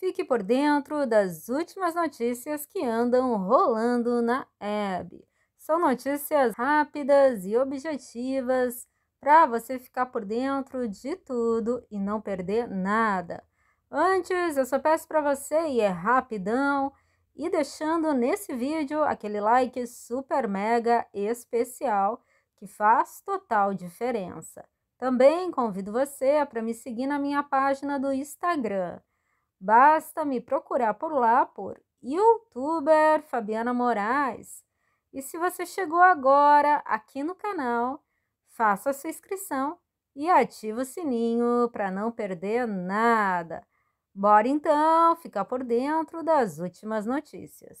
Fique por dentro das últimas notícias que andam rolando na web. São notícias rápidas e objetivas para você ficar por dentro de tudo e não perder nada. Antes, eu só peço para você e é rapidão e deixando nesse vídeo aquele like super mega especial que faz total diferença. Também convido você para me seguir na minha página do Instagram, Basta me procurar por lá por youtuber Fabiana Moraes. E se você chegou agora aqui no canal, faça a sua inscrição e ative o sininho para não perder nada. Bora então ficar por dentro das últimas notícias.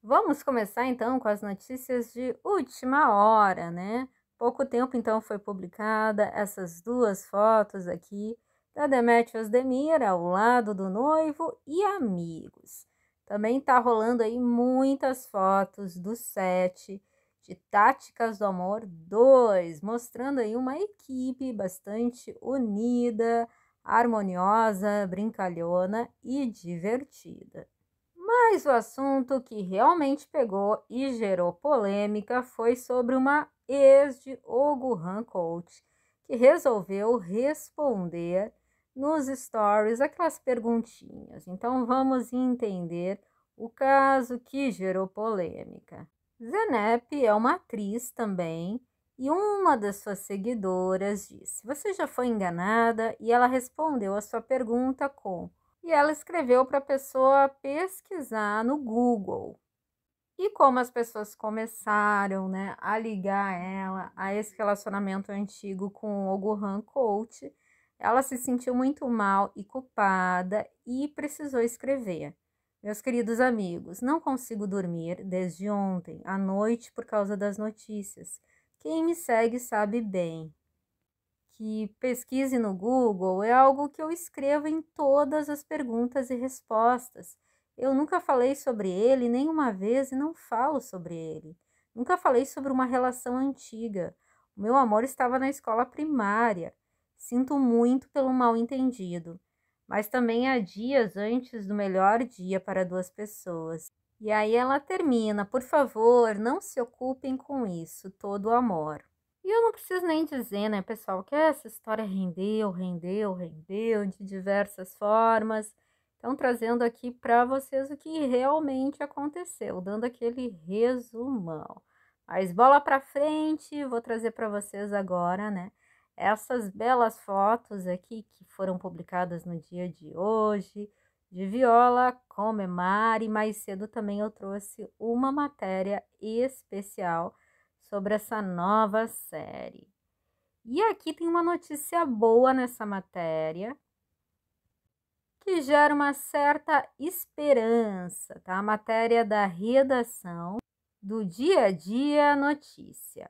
Vamos começar então com as notícias de última hora, né? Pouco tempo então foi publicada essas duas fotos aqui da tá, Demetrios Demira, ao né, lado do noivo e amigos. Também tá rolando aí muitas fotos do set de Táticas do Amor 2, mostrando aí uma equipe bastante unida, harmoniosa, brincalhona e divertida. Mas o assunto que realmente pegou e gerou polêmica foi sobre uma ex de Han Coach, que resolveu responder nos stories aquelas perguntinhas. Então vamos entender o caso que gerou polêmica. Zenep é uma atriz também e uma das suas seguidoras disse: Você já foi enganada? E ela respondeu a sua pergunta com: E ela escreveu para a pessoa pesquisar no Google. E como as pessoas começaram né, a ligar ela a esse relacionamento antigo com o Gohan Coach, ela se sentiu muito mal e culpada e precisou escrever. Meus queridos amigos, não consigo dormir desde ontem à noite por causa das notícias. Quem me segue sabe bem que pesquise no Google é algo que eu escrevo em todas as perguntas e respostas. Eu nunca falei sobre ele nenhuma vez e não falo sobre ele. Nunca falei sobre uma relação antiga. O meu amor estava na escola primária. Sinto muito pelo mal entendido, mas também há dias antes do melhor dia para duas pessoas. E aí ela termina: por favor, não se ocupem com isso, todo o amor. E eu não preciso nem dizer, né, pessoal, que essa história rendeu, rendeu, rendeu de diversas formas. Então, trazendo aqui para vocês o que realmente aconteceu, dando aquele resumão. Mas bola para frente, vou trazer para vocês agora, né, essas belas fotos aqui que foram publicadas no dia de hoje, de Viola Comemar, é e mais cedo também eu trouxe uma matéria especial sobre essa nova série. E aqui tem uma notícia boa nessa matéria, que gera uma certa esperança, tá? A matéria da redação do Dia a Dia Notícia.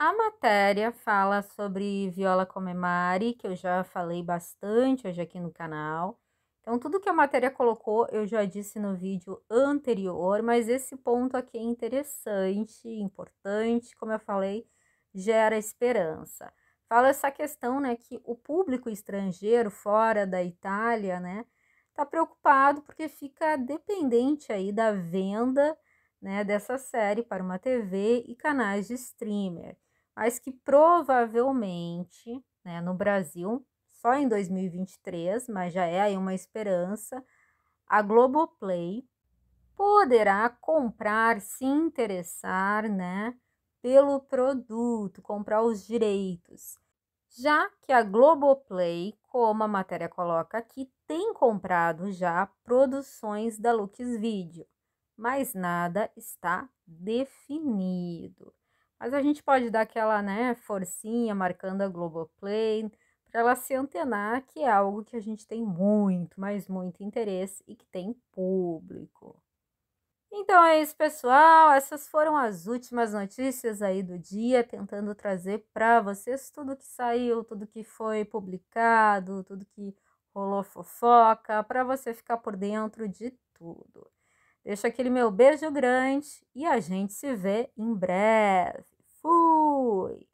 A matéria fala sobre Viola Comemari, que eu já falei bastante hoje aqui no canal. Então, tudo que a matéria colocou eu já disse no vídeo anterior, mas esse ponto aqui é interessante, importante, como eu falei, gera esperança. Fala essa questão, né, que o público estrangeiro fora da Itália, né, tá preocupado porque fica dependente aí da venda, né, dessa série para uma TV e canais de streamer mas que provavelmente, né, no Brasil, só em 2023, mas já é aí uma esperança, a Globoplay poderá comprar, se interessar, né, pelo produto, comprar os direitos. Já que a Globoplay, como a matéria coloca aqui, tem comprado já produções da Lux Video, mas nada está definido. Mas a gente pode dar aquela, né, forcinha marcando a Globoplay para ela se antenar que é algo que a gente tem muito, mas muito interesse e que tem público. Então é isso, pessoal. Essas foram as últimas notícias aí do dia, tentando trazer para vocês tudo que saiu, tudo que foi publicado, tudo que rolou fofoca, para você ficar por dentro de tudo. Deixo aquele meu beijo grande e a gente se vê em breve. Fui!